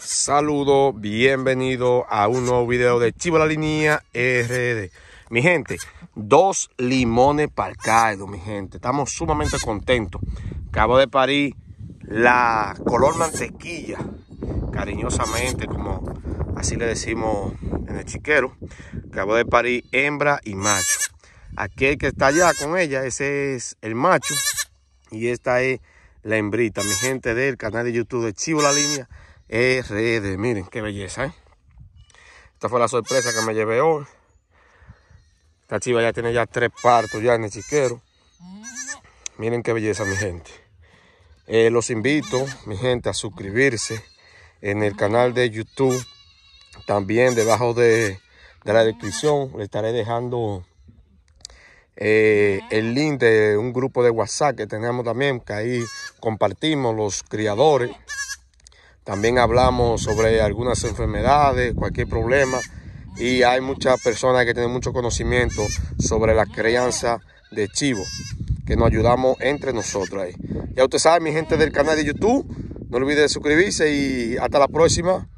Saludos, bienvenido a un nuevo video de Chivo la Línea RD. Mi gente, dos limones para el mi gente. Estamos sumamente contentos. Cabo de París, la color mantequilla, cariñosamente, como así le decimos en el chiquero. Cabo de París, hembra y macho. Aquel que está allá con ella, ese es el macho. Y esta es la hembrita, mi gente del canal de YouTube de Chivo la Línea RD. Miren qué belleza, ¿eh? Esta fue la sorpresa que me llevé hoy. Esta chiva ya tiene ya tres partos ya en el chiquero. Miren qué belleza, mi gente. Eh, los invito, mi gente, a suscribirse en el canal de YouTube. También debajo de, la descripción le estaré dejando eh, el link de un grupo de WhatsApp que tenemos también, que ahí compartimos los criadores. También hablamos sobre algunas enfermedades, cualquier problema. Y hay muchas personas que tienen mucho conocimiento sobre la crianza de chivo, que nos ayudamos entre nosotros ahí. Ya ustedes saben, mi gente del canal de YouTube, no olviden suscribirse y hasta la próxima.